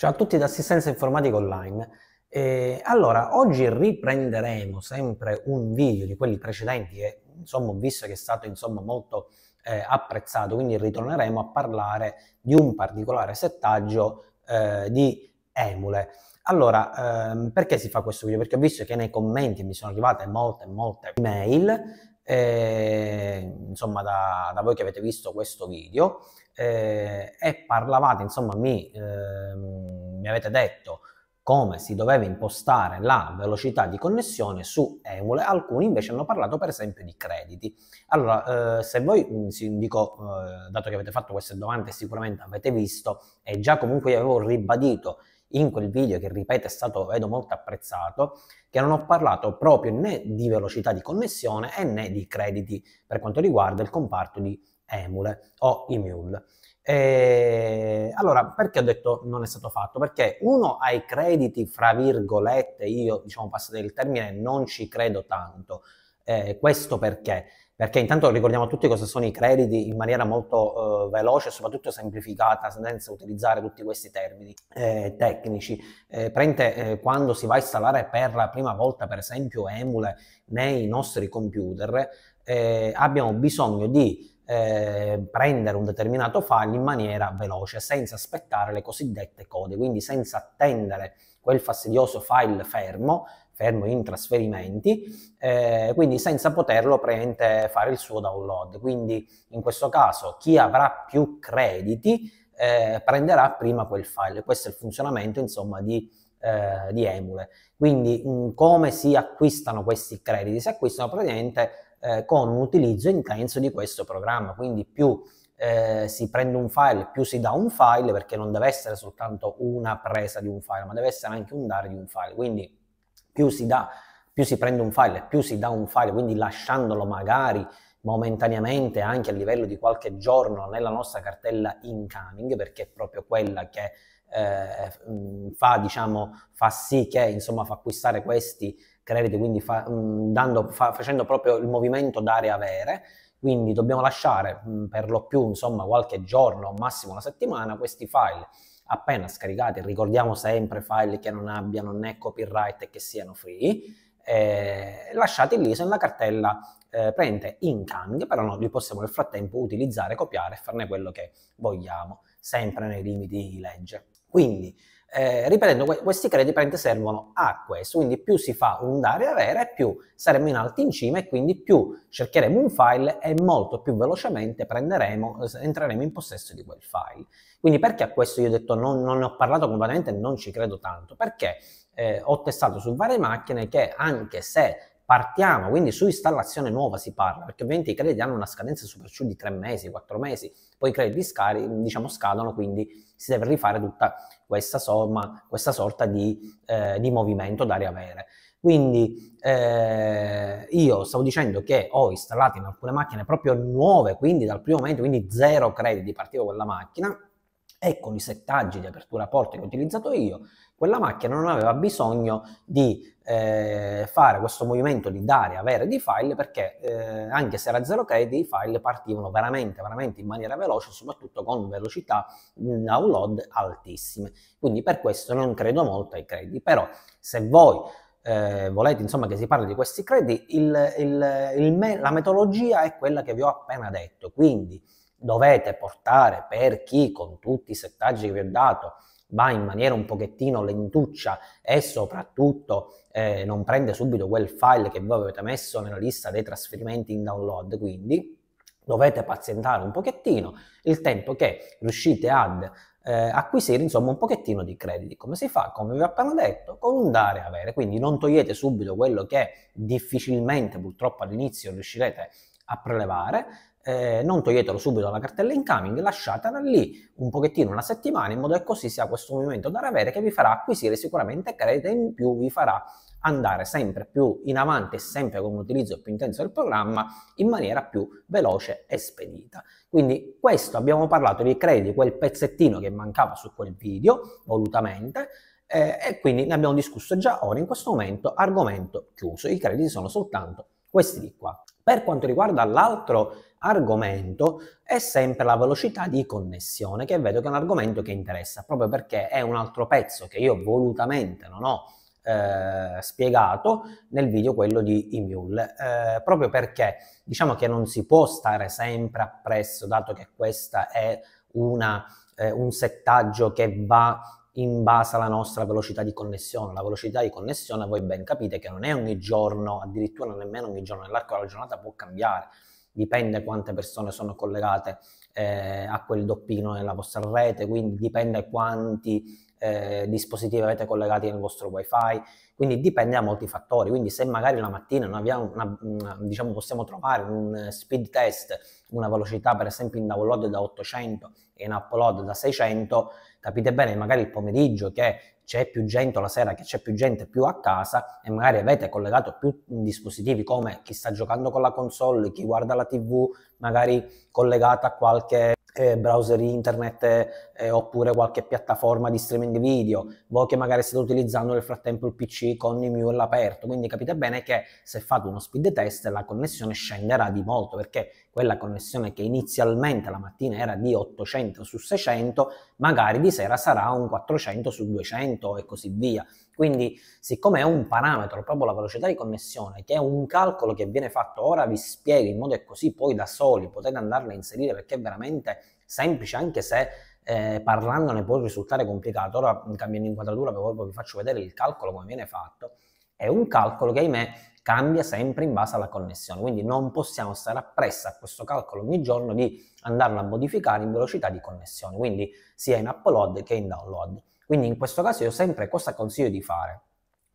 Ciao a tutti da Assistenza Informatica Online. E allora, oggi riprenderemo sempre un video di quelli precedenti che insomma, ho visto che è stato insomma, molto eh, apprezzato, quindi ritorneremo a parlare di un particolare settaggio eh, di emule. Allora, ehm, perché si fa questo video? Perché ho visto che nei commenti mi sono arrivate molte, molte mail, eh, insomma, da, da, voi che avete visto questo video, eh, e parlavate, insomma, mi eh, mi avete detto come si doveva impostare la velocità di connessione su Emule, alcuni invece hanno parlato per esempio di crediti. Allora, eh, se voi, mh, mm, dico, eh, dato che avete fatto queste domande, sicuramente avete visto, e già comunque io avevo ribadito in quel video che ripeto è stato, vedo, molto apprezzato, che non ho parlato proprio né di velocità di connessione né di crediti per quanto riguarda il comparto di Emule o Emule. E eh, allora, perché ho detto non è stato fatto? Perché uno ai crediti, fra virgolette, io diciamo passate il termine, non ci credo tanto. Eh, questo perché? Perché intanto ricordiamo tutti cosa sono i crediti in maniera molto eh, veloce e soprattutto semplificata, senza utilizzare tutti questi termini eh, tecnici. Eh, prende, eh, quando si va a installare per la prima volta, per esempio, Emule nei nostri computer, abbiamo bisogno di eh, prendere un determinato file in maniera veloce, senza aspettare le cosiddette code, quindi senza attendere quel fastidioso file fermo, fermo in trasferimenti, eh, quindi senza poterlo fare il suo download. Quindi in questo caso chi avrà più crediti eh, prenderà prima quel file. Questo è il funzionamento insomma di eh, di Emule. Quindi mh, come si acquistano questi crediti? Si acquistano praticamente eh, con un utilizzo intenso di questo programma. Quindi più eh, si prende un file, più si dà un file, perché non deve essere soltanto una presa di un file, ma deve essere anche un dare di un file. Quindi più si dà, più si prende un file, più si dà un file, quindi lasciandolo magari momentaneamente anche a livello di qualche giorno nella nostra cartella incoming, perché è proprio quella che eh, fa, diciamo, fa sì che insomma fa acquistare questi crediti, quindi fa, mm, dando, fa, facendo proprio il movimento dare avere, quindi dobbiamo lasciare mm, per lo più insomma qualche giorno, massimo una settimana, questi file appena scaricati, ricordiamo sempre file che non abbiano né copyright e che siano free, eh, lasciati lì nella cartella eh, prende incoming, però noi li possiamo nel frattempo utilizzare, copiare e farne quello che vogliamo, sempre nei limiti di legge. Quindi eh, ripetendo, questi crediti servono a questo, quindi più si fa un dare e avere, più saremo in alto in cima e quindi più cercheremo un file e molto più velocemente prenderemo, entreremo in possesso di quel file. Quindi perché a questo io ho detto non, non ne ho parlato completamente, non ci credo tanto? Perché eh, ho testato su varie macchine che anche se partiamo, quindi su installazione nuova si parla, perché ovviamente i crediti hanno una scadenza super su di 3 mesi, 4 mesi, poi i crediti scari, diciamo, scadono, quindi si deve rifare tutta questa somma, questa sorta di, eh, di movimento da riavere. Quindi eh, io stavo dicendo che ho installato in alcune macchine proprio nuove, quindi dal primo momento, quindi zero crediti partivo con la macchina, e con i settaggi di apertura porte che ho utilizzato io, quella macchina non aveva bisogno di eh, fare questo movimento di dare, avere di file perché eh, anche se era zero credit i file partivano veramente, veramente in maniera veloce, soprattutto con velocità mm, download altissime. Quindi per questo non credo molto ai credit, però se voi eh, volete insomma che si parli di questi credit, il, il, il me, la metodologia è quella che vi ho appena detto, quindi dovete portare per chi con tutti i settaggi che vi ho dato va in maniera un pochettino lentuccia e soprattutto eh, non prende subito quel file che voi avete messo nella lista dei trasferimenti in download, quindi dovete pazientare un pochettino il tempo che riuscite ad eh, acquisire insomma un pochettino di crediti. Come si fa? Come vi ho appena detto, con un dare e avere, quindi non togliete subito quello che difficilmente purtroppo all'inizio riuscirete a prelevare eh, non toglietelo subito dalla cartella incoming, lasciatela lì un pochettino, una settimana, in modo che così sia questo movimento da avere che vi farà acquisire sicuramente credito e in più vi farà andare sempre più in avanti e sempre con un utilizzo più intenso del programma in maniera più veloce e spedita. Quindi questo abbiamo parlato di crediti, quel pezzettino che mancava su quel video, volutamente, eh, e quindi ne abbiamo discusso già ora in questo momento, argomento chiuso. I crediti sono soltanto questi di qua. Per quanto riguarda l'altro argomento è sempre la velocità di connessione, che vedo che è un argomento che interessa, proprio perché è un altro pezzo che io volutamente non ho eh, spiegato nel video quello di Emule, eh, proprio perché diciamo che non si può stare sempre appresso, dato che questo è una, eh, un settaggio che va in base alla nostra velocità di connessione. La velocità di connessione voi ben capite che non è ogni giorno, addirittura nemmeno ogni giorno nell'arco della giornata può cambiare dipende quante persone sono collegate eh, a quel doppino nella vostra rete, quindi dipende quanti eh, dispositivi avete collegati nel vostro wifi quindi dipende da molti fattori. Quindi se magari la mattina non abbiamo una, diciamo possiamo trovare un eh, speed test una velocità per esempio in download da 800 e in upload da 600, capite bene magari il pomeriggio che c'è più gente o la sera che c'è più gente più a casa e magari avete collegato più dispositivi come chi sta giocando con la console, chi guarda la tv magari collegata a qualche eh, browser internet eh, oppure qualche piattaforma di streaming video, voi che magari state utilizzando nel frattempo il PC con i mule aperto, quindi capite bene che se fate uno speed test la connessione scenderà di molto perché quella connessione che inizialmente la mattina era di 800 su 600, magari di sera sarà un 400 su 200 e così via. Quindi, siccome è un parametro, proprio la velocità di connessione, che è un calcolo che viene fatto ora, vi spiego in modo che così poi da soli potete andarla a inserire perché è veramente semplice, anche se eh, parlandone può risultare complicato. Ora cambiando inquadratura, poi vi faccio vedere il calcolo come viene fatto. È un calcolo che, ahimè, cambia sempre in base alla connessione, quindi non possiamo stare appresso a questo calcolo ogni giorno di andarlo a modificare in velocità di connessione, quindi sia in upload che in download. Quindi in questo caso io sempre cosa consiglio di fare?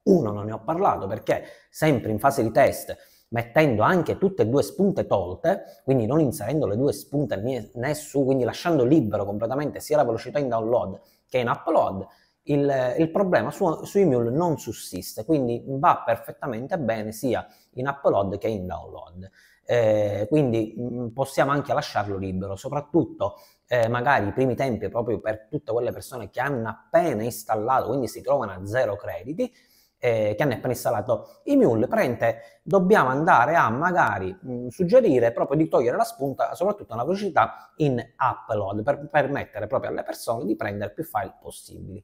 Uno, non ne ho parlato perché sempre in fase di test, mettendo anche tutte e due spunte tolte, quindi non inserendo le due spunte né su, quindi lasciando libero completamente sia la velocità in download che in upload, il, il, problema su, su Emule non sussiste, quindi va perfettamente bene sia in upload che in download. Eh, quindi mm, possiamo anche lasciarlo libero, soprattutto eh, magari i primi tempi proprio per tutte quelle persone che hanno appena installato, quindi si trovano a zero crediti, eh, che hanno appena installato i mule, praticamente dobbiamo andare a magari mh, mm, suggerire proprio di togliere la spunta, soprattutto una velocità in upload, per permettere proprio alle persone di prendere più file possibili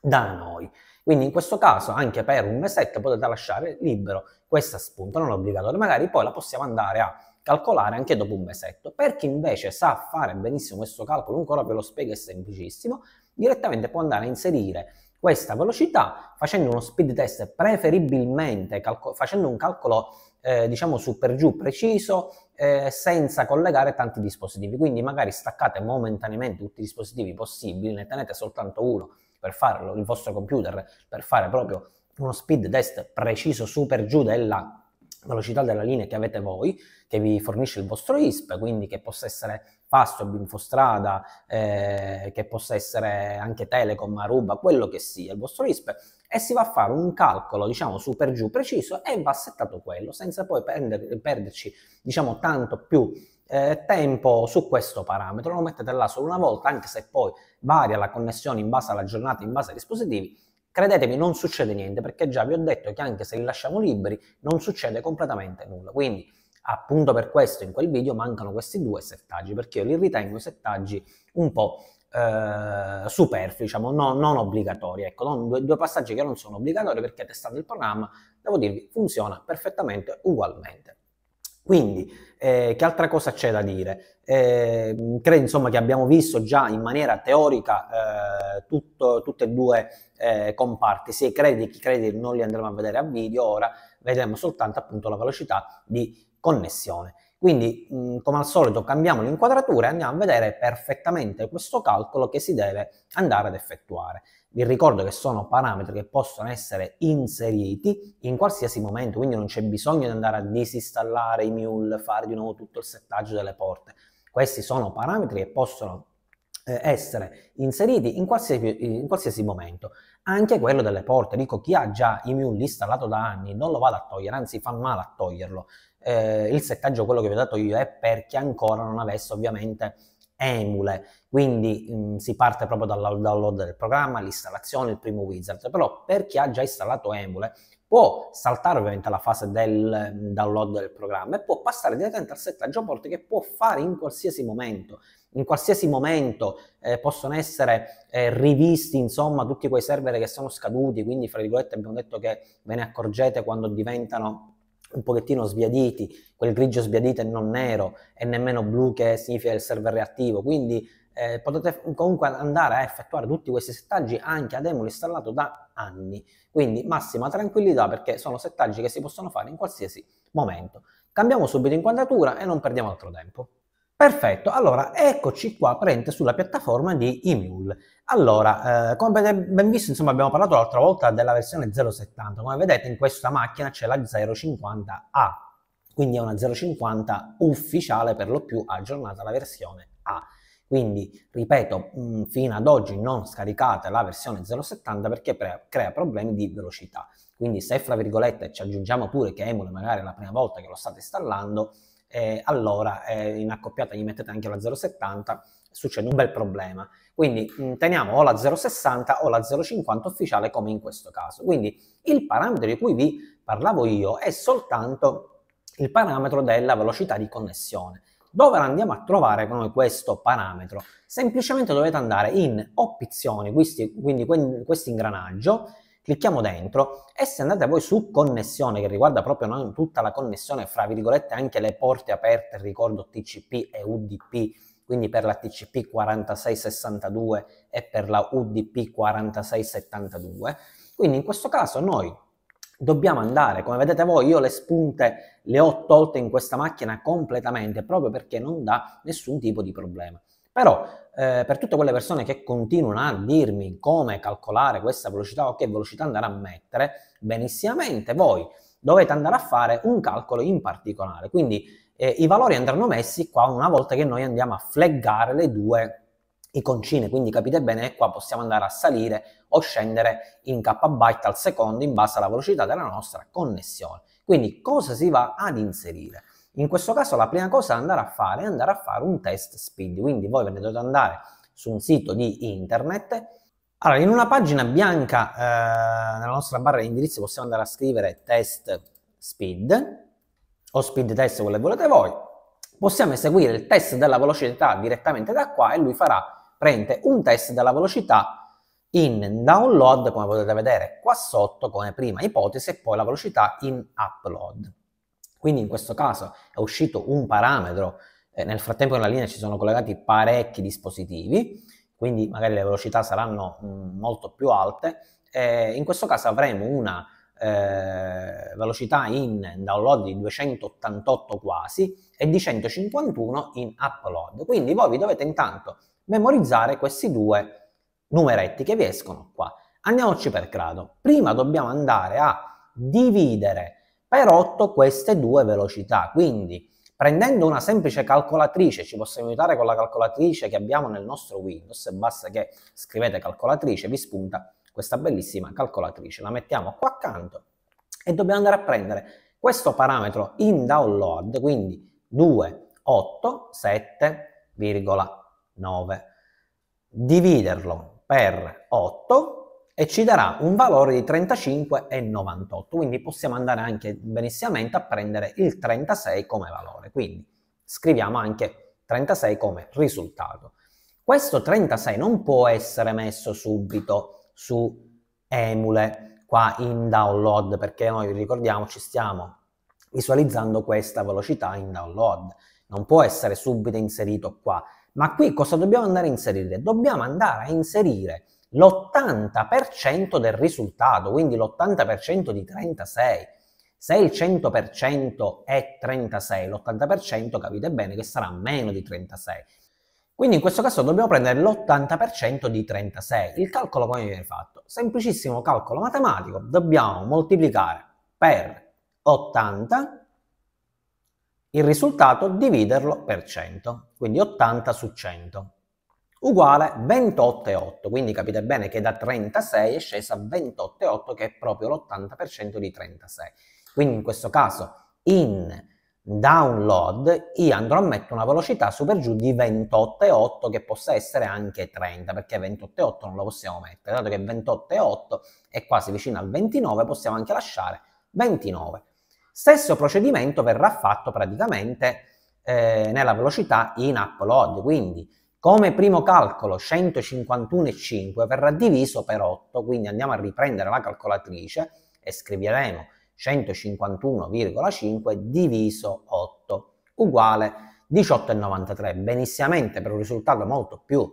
da noi. Quindi in questo caso anche per un mesetto potete lasciare libero questa spunta, non obbligatoria, magari poi la possiamo andare a calcolare anche dopo un mesetto. Per chi invece sa fare benissimo questo calcolo, ancora ve lo spiego, è semplicissimo, direttamente può andare a inserire questa velocità facendo uno speed test preferibilmente calco- facendo un calcolo eh, diciamo su per giù preciso eh, senza collegare tanti dispositivi quindi magari staccate momentaneamente tutti i dispositivi possibili ne tenete soltanto uno per farlo il vostro computer per fare proprio uno speed test preciso super giù della velocità della linea che avete voi, che vi fornisce il vostro ISP, quindi che possa essere Fastweb, Infostrada, eh, che possa essere anche Telecom, Aruba, quello che sia, il vostro ISP, e si va a fare un calcolo, diciamo, su per giù preciso e va settato quello, senza poi prender, perderci, diciamo, tanto più eh, tempo su questo parametro. Lo mettete là solo una volta, anche se poi varia la connessione in base alla giornata, in base ai dispositivi, Credetemi, non succede niente perché già vi ho detto che anche se li lasciamo liberi non succede completamente nulla. Quindi appunto per questo in quel video mancano questi due settaggi perché io li ritengo settaggi un po' eh, superflui, diciamo, no, non obbligatori. Ecco, non, due, due, passaggi che non sono obbligatori perché testando il programma, devo dirvi, funziona perfettamente ugualmente. Quindi, eh, che altra cosa c'è da dire? Eh, credo insomma che abbiamo visto già in maniera teorica eh, tutto, tutte e due eh, comparti, sia i crediti che i crediti non li andremo a vedere a video ora, vedremo soltanto appunto la velocità di connessione. Quindi mh, mm, come al solito cambiamo l'inquadratura e andiamo a vedere perfettamente questo calcolo che si deve andare ad effettuare. Vi ricordo che sono parametri che possono essere inseriti in qualsiasi momento, quindi non c'è bisogno di andare a disinstallare i mule, fare di nuovo tutto il settaggio delle porte questi sono parametri che possono eh, essere inseriti in qualsiasi, in qualsiasi, momento. Anche quello delle porte, dico chi ha già Immune installato da anni non lo vada a togliere, anzi fa male a toglierlo. Eh, il settaggio, quello che vi ho dato io, è per chi ancora non avesse ovviamente emule, quindi mh, mm, si parte proprio dal download del programma, l'installazione, il primo wizard, però per chi ha già installato emule può saltare ovviamente la fase del mm, download del programma e può passare direttamente al settaggio porti che può fare in qualsiasi momento. In qualsiasi momento eh, possono essere eh, rivisti insomma tutti quei server che sono scaduti, quindi fra virgolette abbiamo detto che ve ne accorgete quando diventano un pochettino sbiaditi, quel grigio sbiadito e non nero e nemmeno blu che significa il server reattivo, quindi eh, potete comunque andare a effettuare tutti questi settaggi anche ad emul installato da anni. Quindi massima tranquillità perché sono settaggi che si possono fare in qualsiasi momento. Cambiamo subito inquadratura e non perdiamo altro tempo. Perfetto, allora eccoci qua presente sulla piattaforma di Emule. Allora, eh, come avete ben visto, insomma, abbiamo parlato l'altra volta della versione 070. Come vedete, in questa macchina c'è la 050A, quindi è una 050 ufficiale, per lo più aggiornata la versione A. Quindi, ripeto, mm, fino ad oggi non scaricate la versione 0.70 perché crea problemi di velocità. Quindi se, fra virgolette, ci aggiungiamo pure che Emule magari è la prima volta che lo state installando, eh, allora eh, in accoppiata gli mettete anche la 0.70, succede un bel problema. Quindi mh, mm, teniamo o la 0.60 o la 0.50 ufficiale come in questo caso. Quindi il parametro di cui vi parlavo io è soltanto il parametro della velocità di connessione. Dove andiamo a trovare noi questo parametro? Semplicemente dovete andare in opzioni, questi, quindi questo ingranaggio, clicchiamo dentro e se andate voi su connessione che riguarda proprio noi, tutta la connessione fra virgolette anche le porte aperte ricordo TCP e UDP quindi per la TCP 4662 e per la UDP 4672 quindi in questo caso noi dobbiamo andare. Come vedete voi, io le spunte le ho tolte in questa macchina completamente proprio perché non dà nessun tipo di problema. Però eh, per tutte quelle persone che continuano a dirmi come calcolare questa velocità o che velocità andare a mettere, benissimamente voi dovete andare a fare un calcolo in particolare. Quindi eh, i valori andranno messi qua una volta che noi andiamo a flaggare le due i concine, quindi capite bene, qua possiamo andare a salire o scendere in kbyte al secondo in base alla velocità della nostra connessione. Quindi cosa si va ad inserire? In questo caso la prima cosa da andare a fare è andare a fare un test speed, quindi voi ve ne dovete andare su un sito di internet. Allora, in una pagina bianca eh, nella nostra barra di indirizzi possiamo andare a scrivere test speed o speed test, quello che volete voi. Possiamo eseguire il test della velocità direttamente da qua e lui farà prende un test della velocità in download, come potete vedere qua sotto, come prima ipotesi, e poi la velocità in upload. Quindi in questo caso è uscito un parametro, eh, nel frattempo nella linea ci sono collegati parecchi dispositivi, quindi magari le velocità saranno mm, molto più alte. Eh, in questo caso avremo una eh, velocità in download di 288 quasi e di 151 in upload. Quindi voi vi dovete intanto memorizzare questi due numeretti che vi escono qua. Andiamoci per grado. Prima dobbiamo andare a dividere per 8 queste due velocità, quindi prendendo una semplice calcolatrice, ci possiamo aiutare con la calcolatrice che abbiamo nel nostro Windows, basta che scrivete calcolatrice, vi spunta questa bellissima calcolatrice, la mettiamo qua accanto e dobbiamo andare a prendere questo parametro in download, quindi 2, 8, 7, 9. Dividerlo per 8 e ci darà un valore di 35,98, quindi possiamo andare anche benissimamente a prendere il 36 come valore, quindi scriviamo anche 36 come risultato. Questo 36 non può essere messo subito su emule qua in download perché noi ricordiamoci stiamo visualizzando questa velocità in download, non può essere subito inserito qua ma qui cosa dobbiamo andare a inserire? Dobbiamo andare a inserire l'80% del risultato, quindi l'80% di 36. Se il 100% è 36, l'80% capite bene che sarà meno di 36. Quindi in questo caso dobbiamo prendere l'80% di 36. Il calcolo come viene fatto? Semplicissimo calcolo matematico. Dobbiamo moltiplicare per 80 il risultato dividerlo per 100, quindi 80 su 100, uguale 28,8, quindi capite bene che da 36 è scesa a 28,8 che è proprio l'80% di 36. Quindi in questo caso in download io andrò a mettere una velocità super giù di 28,8 che possa essere anche 30 perché 28,8 non lo possiamo mettere dato che 28,8 è quasi vicino al 29 possiamo anche lasciare 29 Stesso procedimento verrà fatto praticamente eh, nella velocità in upload, quindi come primo calcolo 151,5 verrà diviso per 8, quindi andiamo a riprendere la calcolatrice e scriveremo 151,5 diviso 8 uguale 18,93. Benissimamente per un risultato molto più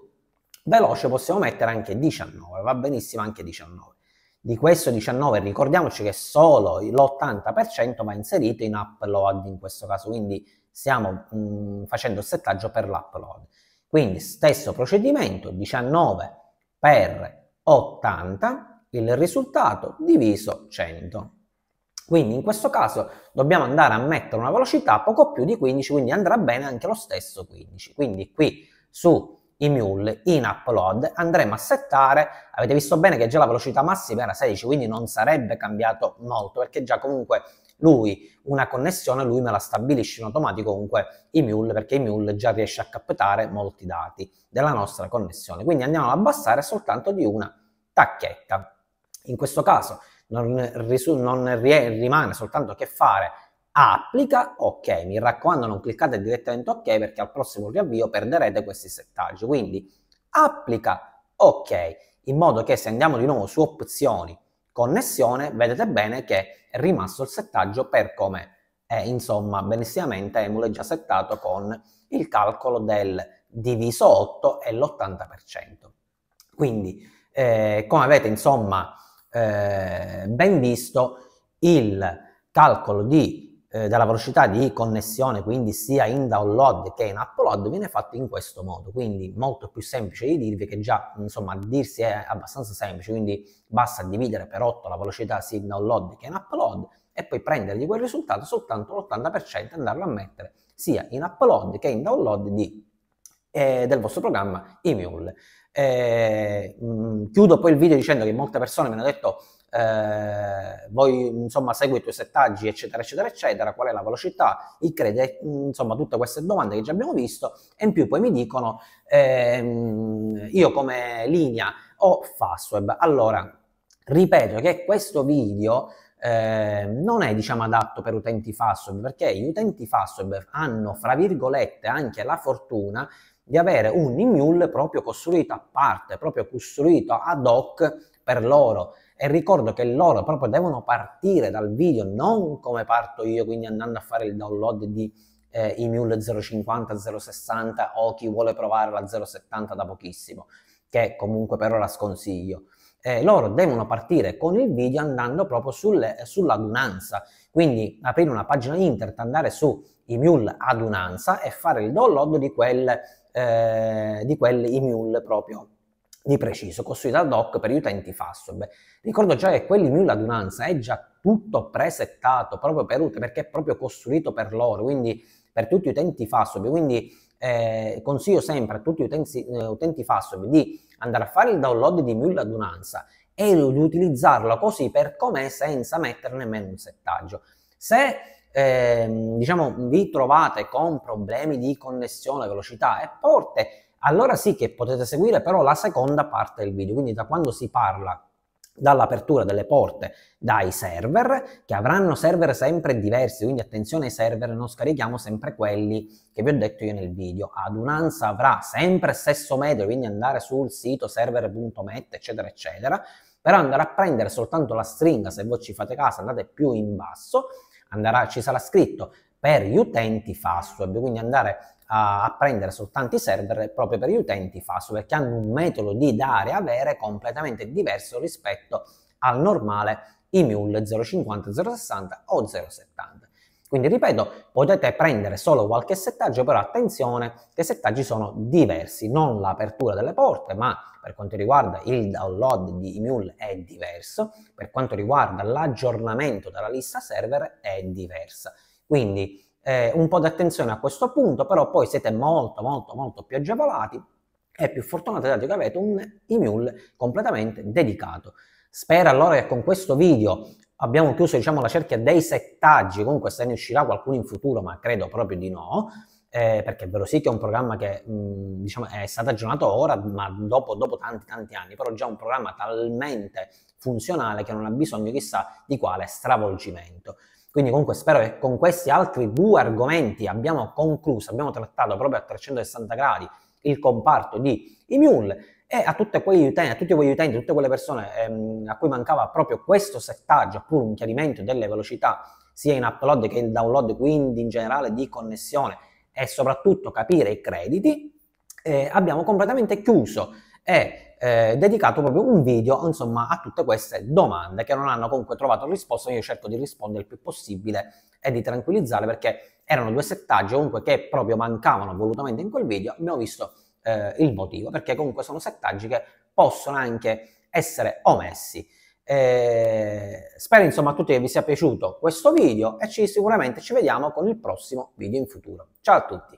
veloce possiamo mettere anche 19, va benissimo anche 19. Di questo 19 ricordiamoci che solo l'80% va inserito in upload in questo caso, quindi stiamo mh, mm, facendo il settaggio per l'upload. Quindi stesso procedimento, 19 per 80, il risultato diviso 100. Quindi in questo caso dobbiamo andare a mettere una velocità poco più di 15, quindi andrà bene anche lo stesso 15. Quindi qui su i mule in upload, andremo a settare, avete visto bene che già la velocità massima era 16, quindi non sarebbe cambiato molto, perché già comunque lui una connessione, lui me la stabilisce in automatico comunque i mule, perché i mule già riesce a captare molti dati della nostra connessione. Quindi andiamo ad abbassare soltanto di una tacchetta. In questo caso non, non rimane soltanto che fare applica, ok, mi raccomando non cliccate direttamente ok perché al prossimo riavvio perderete questi settaggi, quindi applica, ok, in modo che se andiamo di nuovo su opzioni, connessione, vedete bene che è rimasto il settaggio per come è, insomma, benissimamente Emule è già settato con il calcolo del diviso 8 e l'80%. Quindi, eh, come avete, insomma, eh, ben visto, il calcolo di eh, dalla velocità di connessione, quindi sia in download che in upload, viene fatto in questo modo. Quindi molto più semplice di dirvi che già, insomma, dirsi è abbastanza semplice, quindi basta dividere per 8 la velocità sia in download che in upload e poi prendere di quel risultato soltanto l'80% e andarlo a mettere sia in upload che in download di eh, del vostro programma Imule. Eh, mh, mm, chiudo poi il video dicendo che molte persone mi hanno detto eh, voi insomma segui i tuoi settaggi eccetera eccetera eccetera qual è la velocità il credit eh, insomma tutte queste domande che già abbiamo visto e in più poi mi dicono ehm, io come linea ho Fastweb allora ripeto che questo video eh, non è diciamo adatto per utenti Fastweb perché gli utenti Fastweb hanno fra virgolette anche la fortuna di avere un immule proprio costruito a parte, proprio costruito ad hoc per loro. E ricordo che loro proprio devono partire dal video, non come parto io, quindi andando a fare il download di eh, immule 050, 060 o chi vuole provare la 070 da pochissimo, che comunque per ora sconsiglio. Eh, loro devono partire con il video andando proprio sulle, sull'adunanza, quindi aprire una pagina internet, andare su Emule Adunanza e fare il download di quel eh, di quelli i mule proprio di preciso, costruiti ad hoc per gli utenti FastSub. Ricordo già che quelli mule adunanza è già tutto presettato proprio per utenti, perché è proprio costruito per loro, quindi per tutti gli utenti FastSub, quindi eh, consiglio sempre a tutti gli utenti, eh, utenti FastSub di andare a fare il download di mule adunanza e di utilizzarlo così per com'è senza metterne nemmeno un settaggio. Se eh, diciamo, vi trovate con problemi di connessione, velocità e porte, allora sì che potete seguire però la seconda parte del video, quindi da quando si parla dall'apertura delle porte dai server, che avranno server sempre diversi, quindi attenzione ai server, non scarichiamo sempre quelli che vi ho detto io nel video. Adunanza avrà sempre stesso metodo, quindi andare sul sito server.met, eccetera, eccetera, per andare a prendere soltanto la stringa, se voi ci fate caso andate più in basso, andrà, ci sarà scritto per gli utenti Fastweb, quindi andare a, a prendere soltanto i server proprio per gli utenti Fastweb, che hanno un metodo di dare e avere completamente diverso rispetto al normale IMUL 050, 060 o 070. Quindi ripeto, potete prendere solo qualche settaggio, però attenzione che i settaggi sono diversi, non l'apertura delle porte, ma per quanto riguarda il download di Mule è diverso, per quanto riguarda l'aggiornamento della lista server è diversa. Quindi eh, un po' di attenzione a questo punto, però poi siete molto molto molto più agevolati e più fortunati dato che avete un Mule completamente dedicato. Spero allora che con questo video abbiamo chiuso diciamo, la cerchia dei settaggi, comunque se ne uscirà qualcuno in futuro, ma credo proprio di no, eh, perché è vero sì che è un programma che mh, mm, diciamo, è stato aggiornato ora, ma dopo, dopo, tanti tanti anni, però già un programma talmente funzionale che non ha bisogno chissà di quale stravolgimento. Quindi comunque spero che con questi altri due argomenti abbiamo concluso, abbiamo trattato proprio a 360 gradi il comparto di Immune e a, utenti, a, tutti quegli utenti, a tutte quelle persone ehm, a cui mancava proprio questo settaggio, oppure un chiarimento delle velocità sia in upload che in download, quindi in generale di connessione e soprattutto capire i crediti, eh, abbiamo completamente chiuso e eh, dedicato proprio un video insomma, a tutte queste domande che non hanno comunque trovato risposta, io cerco di rispondere il più possibile e di tranquillizzare perché erano due settaggi comunque che proprio mancavano volutamente in quel video, abbiamo visto eh, il motivo, perché comunque sono settaggi che possono anche essere omessi. Eh, spero insomma a tutti che vi sia piaciuto questo video e ci, sicuramente ci vediamo con il prossimo video in futuro. Ciao a tutti!